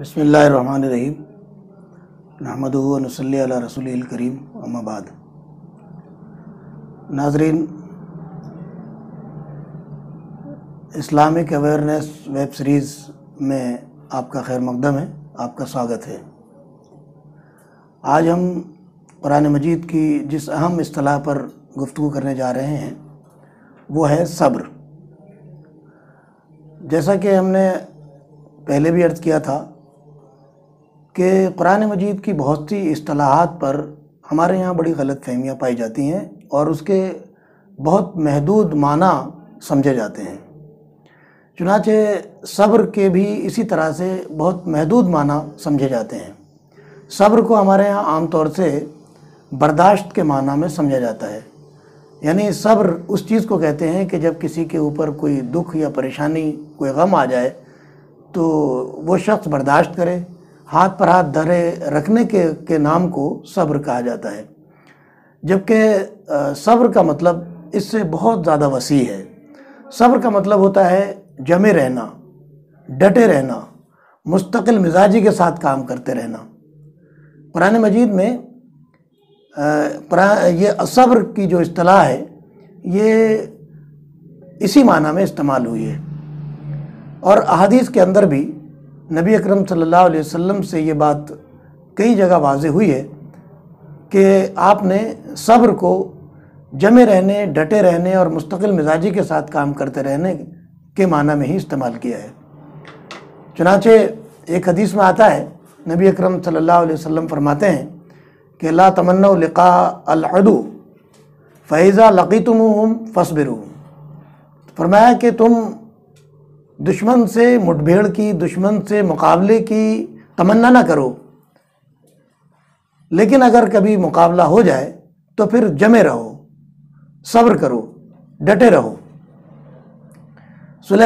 بسم اللہ الرحمن الرحیم نحمد ابو نصلی علی رسول الکریم ام آباد ناظرین اسلامک اویئرنیس ویب سیریز میں آپ کا خیر مقدم ہے آپ کا سواگت ہے آج ہم قرآن مجید کی جس اہم اصطلاح پر گفتگو کرنے جا رہے ہیں وہ ہے صبر جیسا کہ ہم نے پہلے بھی عرض کیا تھا کہ قرآن مجید کی بہت سی اصطلاحات پر ہمارے یہاں بڑی غلط فہمیاں پائی جاتی ہیں اور اس کے بہت محدود معنی سمجھے جاتے ہیں چنانچہ صبر کے بھی اسی طرح سے بہت محدود معنی سمجھے جاتے ہیں صبر کو ہمارے یہاں عام طور سے برداشت کے معنی میں سمجھا جاتا ہے یعنی صبر اس چیز کو کہتے ہیں کہ جب کسی کے اوپر کوئی دکھ یا پریشانی کوئی غم آ جائے تو وہ شخص برداشت کرے ہاتھ پر ہاتھ دھرے رکھنے کے کے نام کو صبر کہا جاتا ہے جبکہ صبر کا مطلب اس سے بہت زیادہ وسیع ہے صبر کا مطلب ہوتا ہے جمے رہنا ڈٹے رہنا مستقل مزاجی کے ساتھ کام کرتے رہنا قرآن مجید میں یہ صبر کی جو اصطلاح ہے یہ اسی معنی میں استعمال ہوئی ہے اور احادیث کے اندر بھی نبی اکرم صلی اللہ علیہ وسلم سے یہ بات کئی جگہ واضح ہوئی ہے کہ آپ نے صبر کو جمے رہنے ڈٹے رہنے اور مستقل مزاجی کے ساتھ کام کرتے رہنے کے معنی میں ہی استعمال کیا ہے چنانچہ ایک حدیث میں آتا ہے نبی اکرم صلی اللہ علیہ وسلم فرماتے ہیں کہ اللہ تمنا لقاء العدو فیضہ لقیتم فصبر فرمایا کہ تم دشمن سے مٹ بھیڑ کی دشمن سے مقابلے کی تمنا نہ کرو لیکن اگر کبھی مقابلہ ہو جائے تو پھر جمے رہو صبر کرو ڈٹے رہو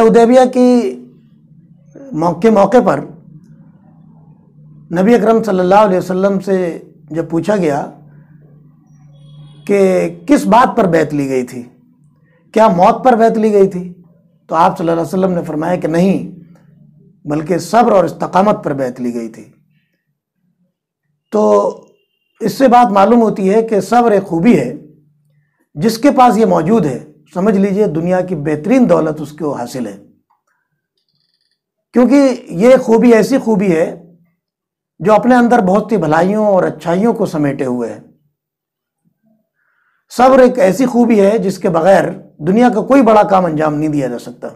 ادیبیہ کی موقع پر نبی اکرم صلی اللہ علیہ وسلم سے جب پوچھا گیا کہ کس بات پر بیت لی گئی تھی کیا موت پر بیت لی گئی تھی تو آپ صلی اللہ علیہ وسلم نے فرمایا کہ نہیں بلکہ صبر اور استقامت پر بیعت لی گئی تھی تو اس سے بات معلوم ہوتی ہے کہ صبر ایک خوبی ہے جس کے پاس یہ موجود ہے سمجھ لیجئے دنیا کی بہترین دولت اس کو حاصل ہے کیونکہ یہ خوبی ایسی خوبی ہے جو اپنے اندر بہت سی بھلائیوں اور اچھائیوں کو سمیٹے ہوئے ہیں صبر ایک ایسی خوبی ہے جس کے بغیر دنیا کا کوئی بڑا کام انجام نہیں دیا جا سکتا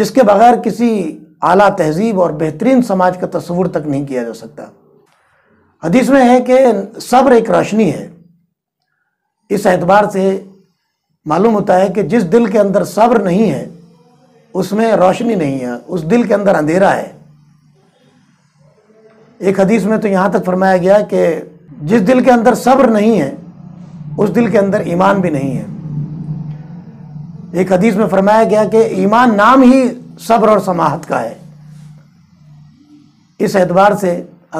جس کے بغیر کسی اعلیٰ تہذیب اور بہترین سماج کا تصور تک نہیں کیا جا سکتا حدیث میں ہے کہ صبر ایک روشنی ہے اس اعتبار سے معلوم ہوتا ہے کہ جس دل کے اندر صبر نہیں ہے اس میں روشنی نہیں ہے اس دل کے اندر اندھیرا ہے ایک حدیث میں تو یہاں تک فرمایا گیا کہ جس دل کے اندر صبر نہیں ہے اس دل کے اندر ایمان بھی نہیں ہے ایک حدیث میں فرمایا گیا کہ ایمان نام ہی صبر اور سماحت کا ہے اس اعتبار سے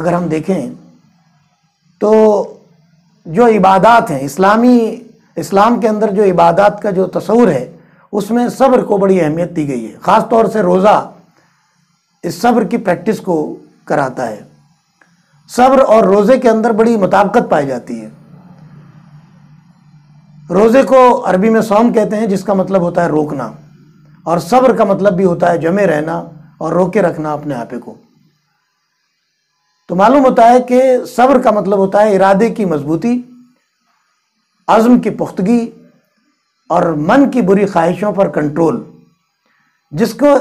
اگر ہم دیکھیں تو جو عبادات ہیں اسلامی اسلام کے اندر جو عبادات کا جو تصور ہے اس میں صبر کو بڑی اہمیت دی گئی ہے خاص طور سے روزہ اس صبر کی پریکٹس کو کراتا ہے صبر اور روزے کے اندر بڑی مطابقت پائی جاتی ہے روزے کو عربی میں سوم کہتے ہیں جس کا مطلب ہوتا ہے روکنا اور صبر کا مطلب بھی ہوتا ہے جمع رہنا اور روکے رکھنا اپنے آپے کو تو معلوم ہوتا ہے کہ صبر کا مطلب ہوتا ہے ارادے کی مضبوطی عزم کی پختگی اور من کی بری خواہشوں پر کنٹرول جس کو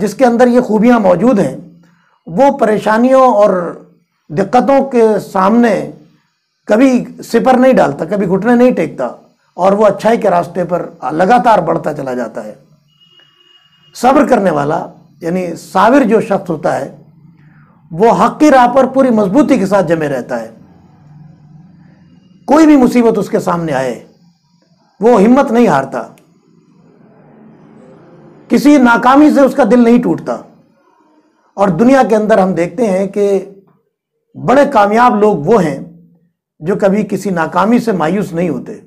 جس کے اندر یہ خوبیاں موجود ہیں وہ پریشانیوں اور دقتوں کے سامنے کبھی سپر نہیں ڈالتا کبھی گھٹنے نہیں ٹیکتا اور وہ اچھائی کے راستے پر لگاتار بڑھتا چلا جاتا ہے صبر کرنے والا یعنی صابر جو شخص ہوتا ہے وہ حق کی راہ پر پوری مضبوطی کے ساتھ جمے رہتا ہے کوئی بھی مصیبت اس کے سامنے آئے وہ ہمت نہیں ہارتا کسی ناکامی سے اس کا دل نہیں ٹوٹتا اور دنیا کے اندر ہم دیکھتے ہیں کہ بڑے کامیاب لوگ وہ ہیں جو کبھی کسی ناکامی سے مایوس نہیں ہوتے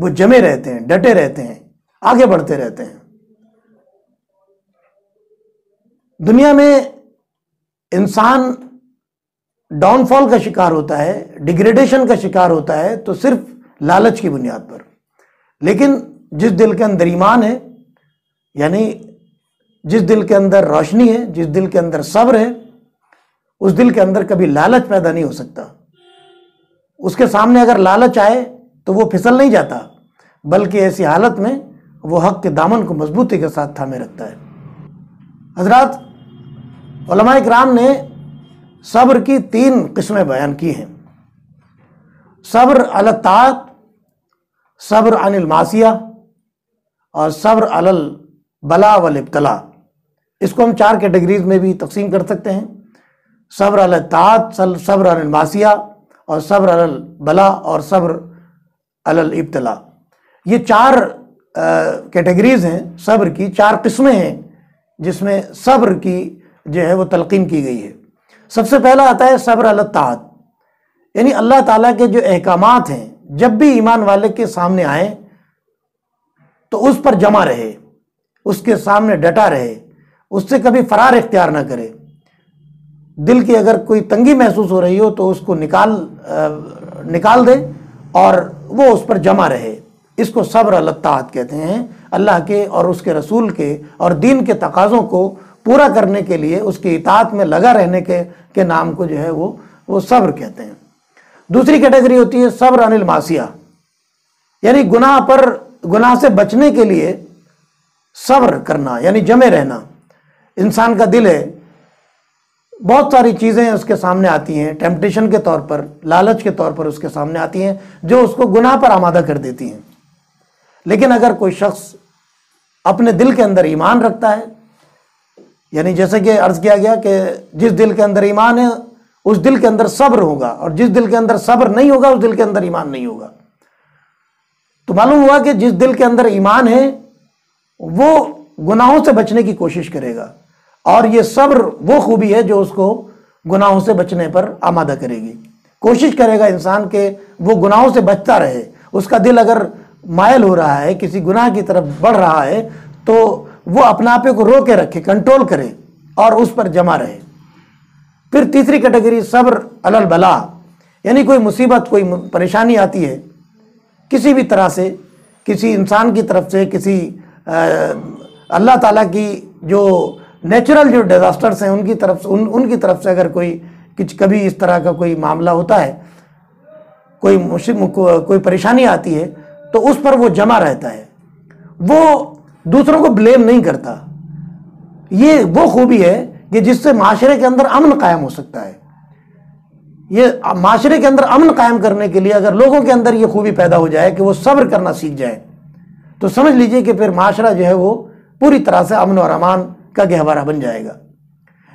وہ جمے رہتے ہیں ڈٹے رہتے ہیں آگے بڑھتے رہتے ہیں دنیا میں انسان ڈاؤن فال کا شکار ہوتا ہے ڈیگریڈیشن کا شکار ہوتا ہے تو صرف لالچ کی بنیاد پر لیکن جس دل کے اندر ایمان ہے یعنی جس دل کے اندر روشنی ہے جس دل کے اندر صبر ہے اس دل کے اندر کبھی لالچ پیدا نہیں ہو سکتا اس کے سامنے اگر لالچ آئے تو وہ پھسل نہیں جاتا بلکہ ایسی حالت میں وہ حق کے دامن کو مضبوطی کے ساتھ تھامے رکھتا ہے حضرات علماء اکرام نے صبر کی تین قسمیں بیان کی ہیں صبر الطاعت صبر عن الماسیہ اور صبر البلا والابتلا اس کو ہم چار کیٹیگریز میں بھی تقسیم کر سکتے ہیں صبر الطاعت صبر عن الماسیہ اور صبر البلا اور صبر یہ چار کیٹیگریز ہیں صبر کی چار قسمیں ہیں جس میں صبر کی جو ہے وہ تلقین کی گئی ہے سب سے پہلا آتا ہے صبر الطاعت یعنی اللہ تعالیٰ کے جو احکامات ہیں جب بھی ایمان والے کے سامنے آئیں تو اس پر جمع رہے اس کے سامنے ڈٹا رہے اس سے کبھی فرار اختیار نہ کرے دل کی اگر کوئی تنگی محسوس ہو رہی ہو تو اس کو نکال نکال دے اور وہ اس پر جمع رہے اس کو صبر الطاعت کہتے ہیں اللہ کے اور اس کے رسول کے اور دین کے تقاضوں کو پورا کرنے کے لیے اس کے اطاعت میں لگا رہنے کے نام کو جو ہے وہ وہ صبر کہتے ہیں دوسری کیٹیگری ہوتی ہے صبر عن الماسیہ یعنی گناہ پر گناہ سے بچنے کے لیے صبر کرنا یعنی جمع رہنا انسان کا دل ہے بہت ساری چیزیں اس کے سامنے آتی ہیں ٹیمپٹیشن کے طور پر لالچ کے طور پر اس کے سامنے آتی ہیں جو اس کو گناہ پر آمادہ کر دیتی ہیں لیکن اگر کوئی شخص اپنے دل کے اندر ایمان رکھتا ہے یعنی جیسے کہ عرض کیا گیا کہ جس دل کے اندر ایمان ہے اس دل کے اندر صبر ہوگا اور جس دل کے اندر صبر نہیں ہوگا اس دل کے اندر ایمان نہیں ہوگا تو معلوم ہوا کہ جس دل کے اندر ایمان ہے وہ گناہوں سے بچنے کی کوشش کرے گا اور یہ صبر وہ خوبی ہے جو اس کو گناہوں سے بچنے پر آمادہ کرے گی کوشش کرے گا انسان کہ وہ گناہوں سے بچتا رہے اس کا دل اگر مائل ہو رہا ہے کسی گناہ کی طرف بڑھ رہا ہے تو وہ اپنے آپے کو رو کے رکھے کنٹرول کرے اور اس پر جمع رہے پھر تیسری کیٹیگری صبر البلا یعنی کوئی مصیبت کوئی پریشانی آتی ہے کسی بھی طرح سے کسی انسان کی طرف سے کسی اللہ تعالیٰ کی جو نیچرل جو ڈیزاسٹرس ہیں ان کی طرف سے ان کی طرف سے اگر کوئی کچھ کبھی اس طرح کا کوئی معاملہ ہوتا ہے کوئی کوئی پریشانی آتی ہے تو اس پر وہ جمع رہتا ہے وہ دوسروں کو بلیم نہیں کرتا یہ وہ خوبی ہے کہ جس سے معاشرے کے اندر امن قائم ہو سکتا ہے یہ معاشرے کے اندر امن قائم کرنے کے لیے اگر لوگوں کے اندر یہ خوبی پیدا ہو جائے کہ وہ صبر کرنا سیکھ جائے تو سمجھ لیجئے کہ پھر معاشرہ جو ہے وہ پوری طرح سے امن اور امان کا گہوارہ بن جائے گا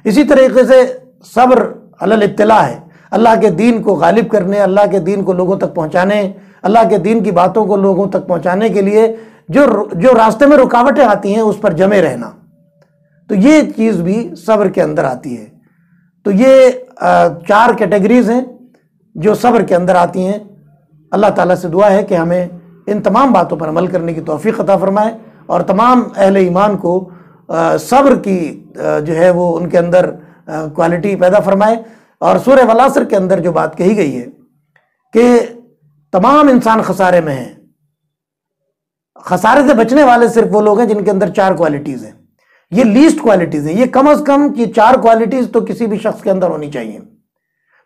اسی طریقے سے صبر علل اطلاع ہے اللہ کے دین کو غالب کرنے اللہ کے دین کو لوگوں تک پہنچانے اللہ کے دین کی باتوں کو لوگوں تک پہنچانے کے لیے جو جو راستے میں رکاوٹیں آتی ہیں اس پر جمے رہنا تو یہ چیز بھی صبر کے اندر آتی ہے تو یہ چار کیٹیگریز ہیں جو صبر کے اندر آتی ہیں اللہ تعالیٰ سے دعا ہے کہ ہمیں ان تمام باتوں پر عمل کرنے کی توفیق عطا فرمائے اور تمام اہل ایمان کو صبر کی جو ہے وہ ان کے اندر کوالٹی پیدا فرمائے اور سورہ ولاسر کے اندر جو بات کہی گئی ہے کہ تمام انسان خسارے میں ہیں خسارے سے بچنے والے صرف وہ لوگ ہیں جن کے اندر چار کوالٹیز ہیں یہ لیسٹ کوالٹیز ہیں یہ کم از کم یہ چار کوالٹیز تو کسی بھی شخص کے اندر ہونی چاہیے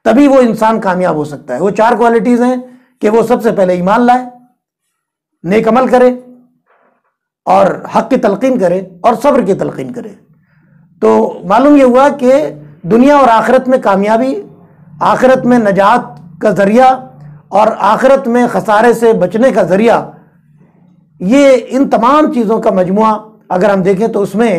تبھی وہ انسان کامیاب ہو سکتا ہے وہ چار کوالٹیز ہیں کہ وہ سب سے پہلے ایمان لائے نیک عمل کرے اور حق کی تلقین کرے اور صبر کی تلقین کرے تو معلوم یہ ہوا کہ دنیا اور آخرت میں کامیابی آخرت میں نجات کا ذریعہ اور آخرت میں خسارے سے بچنے کا ذریعہ یہ ان تمام چیزوں کا مجموعہ اگر ہم دیکھیں تو اس میں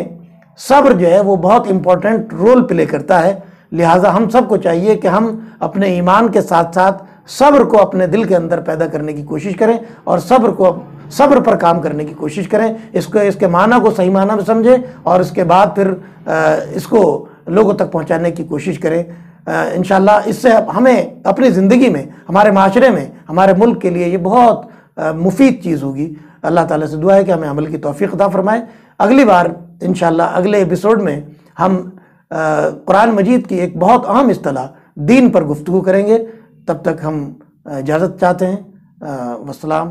صبر جو ہے وہ بہت امپورٹنٹ رول پلے کرتا ہے لہٰذا ہم سب کو چاہیے کہ ہم اپنے ایمان کے ساتھ ساتھ صبر کو اپنے دل کے اندر پیدا کرنے کی کوشش کریں اور صبر کو صبر پر کام کرنے کی کوشش کریں اس کو اس کے معنی کو صحیح معنی میں سمجھیں اور اس کے بعد پھر اس کو لوگوں تک پہنچانے کی کوشش کریں انشاءاللہ اس سے ہمیں اپنی زندگی میں ہمارے معاشرے میں ہمارے ملک کے لیے یہ بہت مفید چیز ہوگی اللہ تعالیٰ سے دعا ہے کہ ہمیں عمل کی توفیق عطا فرمائے اگلی بار انشاءاللہ اگلے ایپیسوڈ میں ہم قرآن مجید کی ایک بہت اہم اصطلاح دین پر گفتگو کریں گے تب تک ہم اجازت چاہتے ہیں وسلام